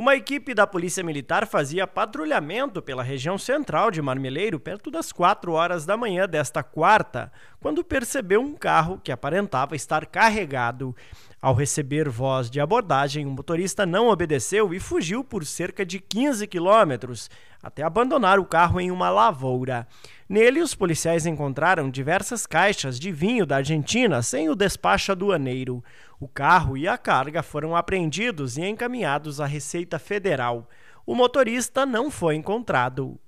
Uma equipe da Polícia Militar fazia patrulhamento pela região central de Marmeleiro perto das 4 horas da manhã desta quarta, quando percebeu um carro que aparentava estar carregado. Ao receber voz de abordagem, o motorista não obedeceu e fugiu por cerca de 15 quilômetros, até abandonar o carro em uma lavoura. Nele, os policiais encontraram diversas caixas de vinho da Argentina sem o despacho aduaneiro. O carro e a carga foram apreendidos e encaminhados à Receita Federal. O motorista não foi encontrado.